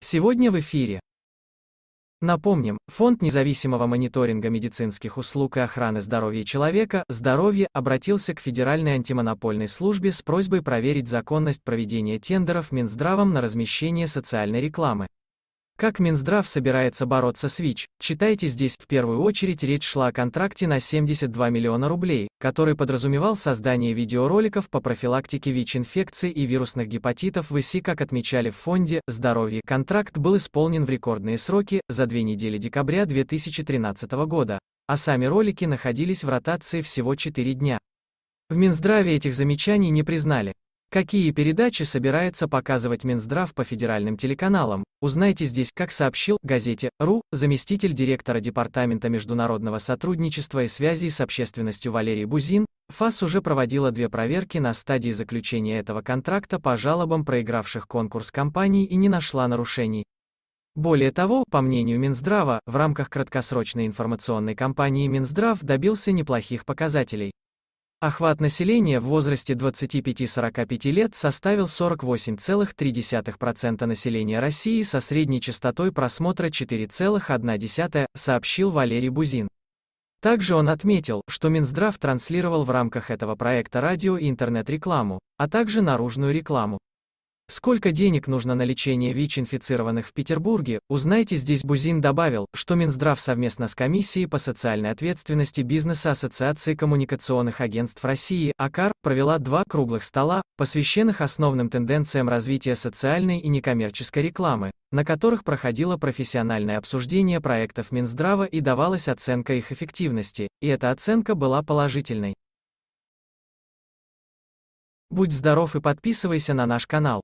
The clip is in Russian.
Сегодня в эфире. Напомним, Фонд независимого мониторинга медицинских услуг и охраны здоровья человека «Здоровье» обратился к Федеральной антимонопольной службе с просьбой проверить законность проведения тендеров Минздравом на размещение социальной рекламы. Как Минздрав собирается бороться с ВИЧ? Читайте здесь, в первую очередь речь шла о контракте на 72 миллиона рублей, который подразумевал создание видеороликов по профилактике ВИЧ-инфекции и вирусных гепатитов в ИСИ, как отмечали в фонде «Здоровье». Контракт был исполнен в рекордные сроки, за две недели декабря 2013 года, а сами ролики находились в ротации всего 4 дня. В Минздраве этих замечаний не признали. Какие передачи собирается показывать Минздрав по федеральным телеканалам, узнайте здесь, как сообщил газете «РУ» заместитель директора Департамента международного сотрудничества и связей с общественностью Валерий Бузин, ФАС уже проводила две проверки на стадии заключения этого контракта по жалобам проигравших конкурс компаний и не нашла нарушений. Более того, по мнению Минздрава, в рамках краткосрочной информационной кампании Минздрав добился неплохих показателей. Охват населения в возрасте 25-45 лет составил 48,3% населения России со средней частотой просмотра 4,1, сообщил Валерий Бузин. Также он отметил, что Минздрав транслировал в рамках этого проекта радио и интернет-рекламу, а также наружную рекламу. Сколько денег нужно на лечение ВИЧ-инфицированных в Петербурге, узнайте здесь Бузин добавил, что Минздрав совместно с Комиссией по социальной ответственности бизнеса Ассоциации коммуникационных агентств России АКАР провела два круглых стола, посвященных основным тенденциям развития социальной и некоммерческой рекламы, на которых проходило профессиональное обсуждение проектов Минздрава и давалась оценка их эффективности, и эта оценка была положительной. Будь здоров и подписывайся на наш канал.